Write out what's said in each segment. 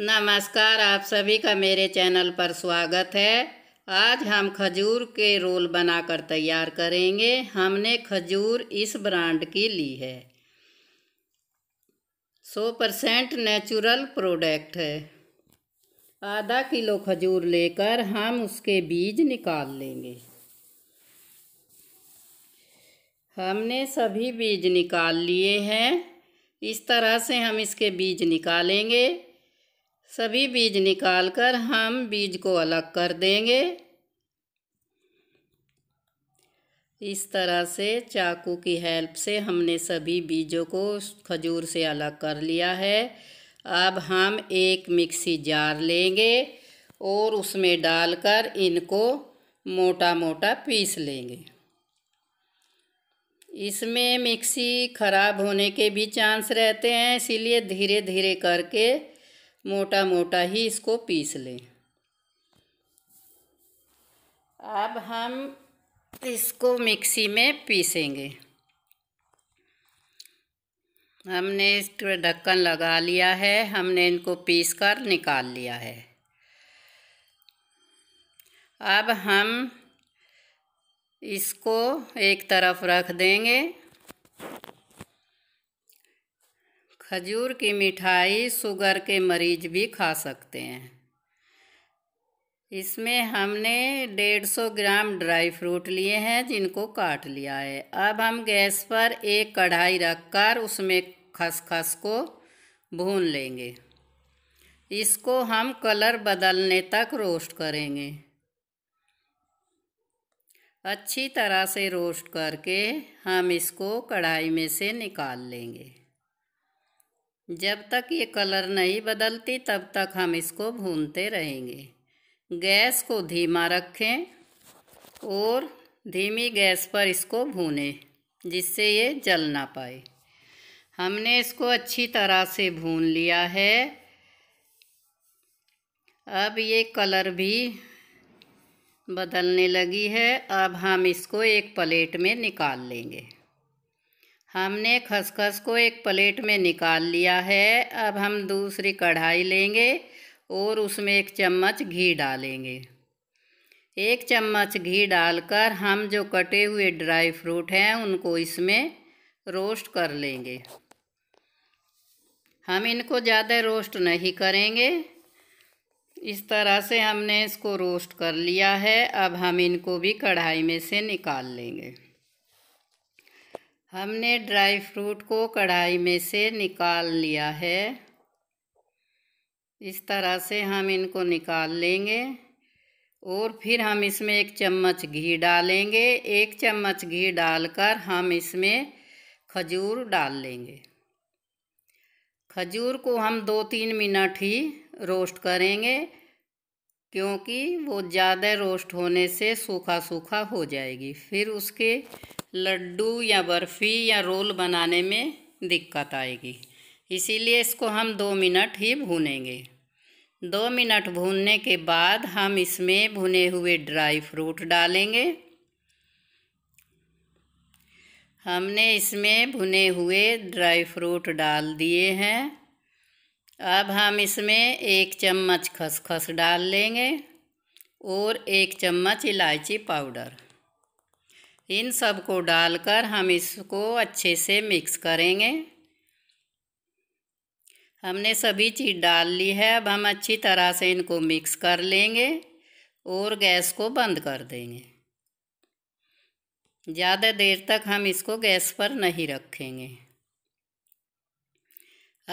नमस्कार आप सभी का मेरे चैनल पर स्वागत है आज हम खजूर के रोल बनाकर तैयार करेंगे हमने खजूर इस ब्रांड की ली है सौ परसेंट नेचुरल प्रोडक्ट है आधा किलो खजूर लेकर हम उसके बीज निकाल लेंगे हमने सभी बीज निकाल लिए हैं इस तरह से हम इसके बीज निकालेंगे सभी बीज निकालकर हम बीज को अलग कर देंगे इस तरह से चाकू की हेल्प से हमने सभी बीजों को खजूर से अलग कर लिया है अब हम एक मिक्सी जार लेंगे और उसमें डालकर इनको मोटा मोटा पीस लेंगे इसमें मिक्सी ख़राब होने के भी चांस रहते हैं इसीलिए धीरे धीरे करके मोटा मोटा ही इसको पीस लें अब हम इसको मिक्सी में पीसेंगे हमने इस पर ढक्कन लगा लिया है हमने इनको पीस कर निकाल लिया है अब हम इसको एक तरफ रख देंगे खजूर की मिठाई शुगर के मरीज भी खा सकते हैं इसमें हमने 150 ग्राम ड्राई फ्रूट लिए हैं जिनको काट लिया है अब हम गैस पर एक कढ़ाई रखकर उसमें खसखस को भून लेंगे इसको हम कलर बदलने तक रोस्ट करेंगे अच्छी तरह से रोस्ट करके हम इसको कढ़ाई में से निकाल लेंगे जब तक ये कलर नहीं बदलती तब तक हम इसको भूनते रहेंगे गैस को धीमा रखें और धीमी गैस पर इसको भूनें जिससे ये जल ना पाए हमने इसको अच्छी तरह से भून लिया है अब ये कलर भी बदलने लगी है अब हम इसको एक प्लेट में निकाल लेंगे हमने खसखस को एक प्लेट में निकाल लिया है अब हम दूसरी कढ़ाई लेंगे और उसमें एक चम्मच घी डालेंगे एक चम्मच घी डालकर हम जो कटे हुए ड्राई फ्रूट हैं उनको इसमें रोस्ट कर लेंगे हम इनको ज़्यादा रोस्ट नहीं करेंगे इस तरह से हमने इसको रोस्ट कर लिया है अब हम इनको भी कढ़ाई में से निकाल लेंगे हमने ड्राई फ्रूट को कढ़ाई में से निकाल लिया है इस तरह से हम इनको निकाल लेंगे और फिर हम इसमें एक चम्मच घी डालेंगे एक चम्मच घी डालकर हम इसमें खजूर डाल लेंगे खजूर को हम दो तीन मिनट ही रोस्ट करेंगे क्योंकि वो ज़्यादा रोस्ट होने से सूखा सूखा हो जाएगी फिर उसके लड्डू या बर्फ़ी या रोल बनाने में दिक्कत आएगी इसीलिए इसको हम दो मिनट ही भूनेंगे दो मिनट भूनने के बाद हम इसमें भुने हुए ड्राई फ्रूट डालेंगे हमने इसमें भुने हुए ड्राई फ्रूट डाल दिए हैं अब हम इसमें एक चम्मच खसखस डाल लेंगे और एक चम्मच इलायची पाउडर इन सब को डालकर हम इसको अच्छे से मिक्स करेंगे हमने सभी चीज़ डाल ली है अब हम अच्छी तरह से इनको मिक्स कर लेंगे और गैस को बंद कर देंगे ज़्यादा देर तक हम इसको गैस पर नहीं रखेंगे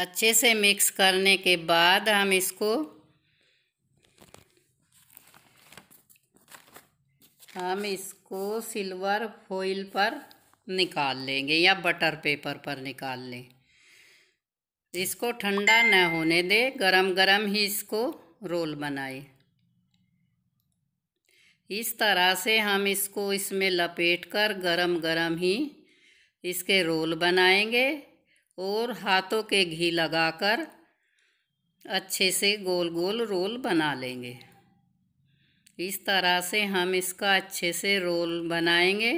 अच्छे से मिक्स करने के बाद हम इसको हम इसको सिल्वर फॉइल पर निकाल लेंगे या बटर पेपर पर निकाल लें इसको ठंडा न होने दे गरम गरम ही इसको रोल बनाए इस तरह से हम इसको इसमें लपेट कर गरम गरम ही इसके रोल बनाएंगे और हाथों के घी लगाकर अच्छे से गोल गोल रोल बना लेंगे इस तरह से हम इसका अच्छे से रोल बनाएंगे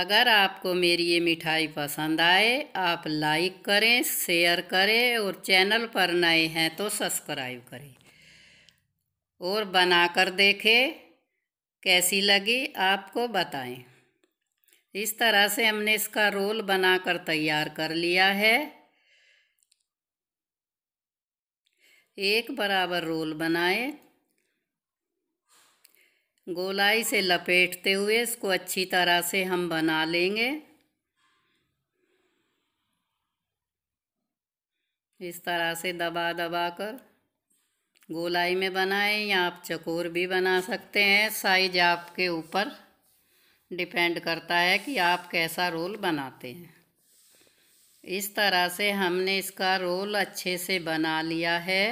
अगर आपको मेरी ये मिठाई पसंद आए आप लाइक करें शेयर करें और चैनल पर नए हैं तो सब्सक्राइब करें और बनाकर देखें कैसी लगी आपको बताएं इस तरह से हमने इसका रोल बनाकर तैयार कर लिया है एक बराबर रोल बनाएं गोलाई से लपेटते हुए इसको अच्छी तरह से हम बना लेंगे इस तरह से दबा दबा कर गोलाई में बनाएं या आप चकोर भी बना सकते हैं साइज आपके ऊपर डिपेंड करता है कि आप कैसा रोल बनाते हैं इस तरह से हमने इसका रोल अच्छे से बना लिया है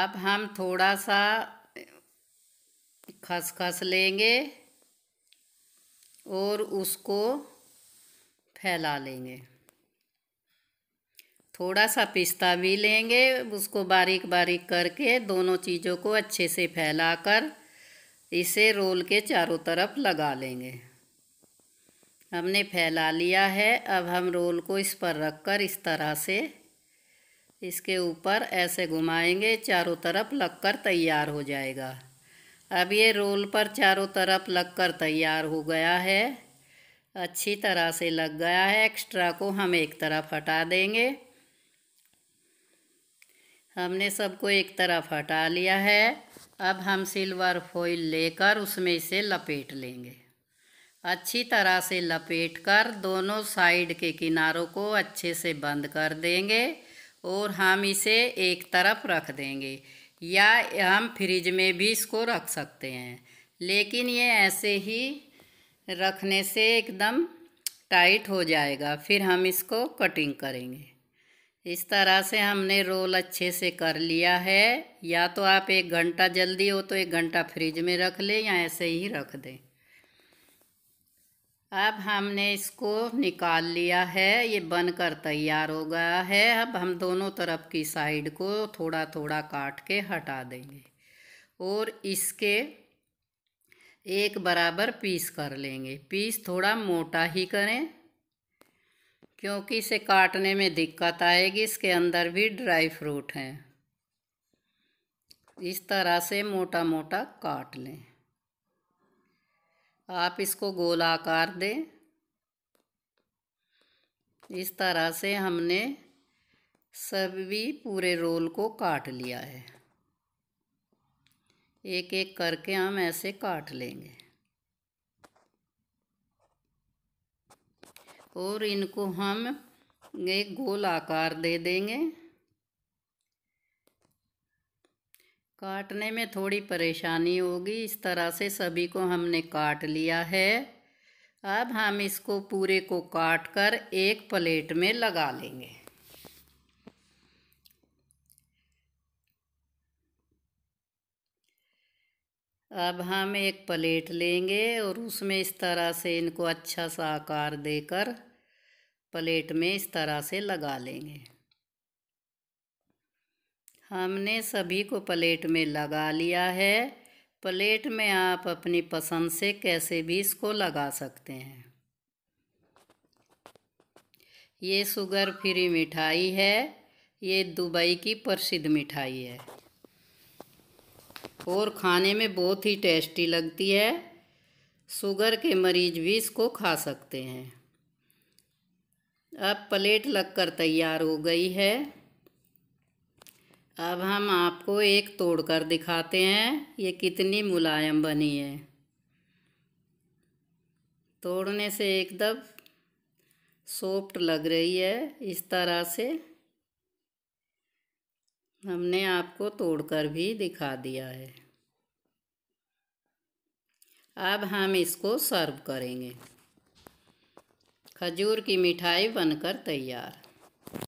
अब हम थोड़ा सा खसखस लेंगे और उसको फैला लेंगे थोड़ा सा पिस्ता भी लेंगे उसको बारीक बारीक करके दोनों चीज़ों को अच्छे से फैलाकर इसे रोल के चारों तरफ लगा लेंगे हमने फैला लिया है अब हम रोल को इस पर रखकर इस तरह से इसके ऊपर ऐसे घुमाएंगे चारों तरफ लगकर तैयार हो जाएगा अब ये रोल पर चारों तरफ लगकर तैयार हो गया है अच्छी तरह से लग गया है एक्स्ट्रा को हम एक तरफ हटा देंगे हमने सबको एक तरफ हटा लिया है अब हम सिल्वर फॉइल लेकर उसमें से लपेट लेंगे अच्छी तरह से लपेट कर दोनों साइड के किनारों को अच्छे से बंद कर देंगे और हम इसे एक तरफ रख देंगे या हम फ्रिज में भी इसको रख सकते हैं लेकिन ये ऐसे ही रखने से एकदम टाइट हो जाएगा फिर हम इसको कटिंग करेंगे इस तरह से हमने रोल अच्छे से कर लिया है या तो आप एक घंटा जल्दी हो तो एक घंटा फ्रिज में रख लें या ऐसे ही रख दें अब हमने इसको निकाल लिया है ये बनकर तैयार हो गया है अब हम दोनों तरफ की साइड को थोड़ा थोड़ा काट के हटा देंगे और इसके एक बराबर पीस कर लेंगे पीस थोड़ा मोटा ही करें क्योंकि इसे काटने में दिक्कत आएगी इसके अंदर भी ड्राई फ्रूट हैं इस तरह से मोटा मोटा काट लें आप इसको गोल आकार दें इस तरह से हमने सभी पूरे रोल को काट लिया है एक एक करके हम ऐसे काट लेंगे और इनको हम एक गोल आकार दे देंगे काटने में थोड़ी परेशानी होगी इस तरह से सभी को हमने काट लिया है अब हम इसको पूरे को काट कर एक प्लेट में लगा लेंगे अब हम एक प्लेट लेंगे और उसमें इस तरह से इनको अच्छा सा आकार देकर प्लेट में इस तरह से लगा लेंगे हमने सभी को प्लेट में लगा लिया है प्लेट में आप अपनी पसंद से कैसे भी इसको लगा सकते हैं ये शुगर फ्री मिठाई है ये दुबई की प्रसिद्ध मिठाई है और खाने में बहुत ही टेस्टी लगती है शुगर के मरीज भी इसको खा सकते हैं अब प्लेट लगकर तैयार हो गई है अब हम आपको एक तोड़ कर दिखाते हैं ये कितनी मुलायम बनी है तोड़ने से एकदम सॉफ्ट लग रही है इस तरह से हमने आपको तोड़कर भी दिखा दिया है अब हम इसको सर्व करेंगे खजूर की मिठाई बनकर तैयार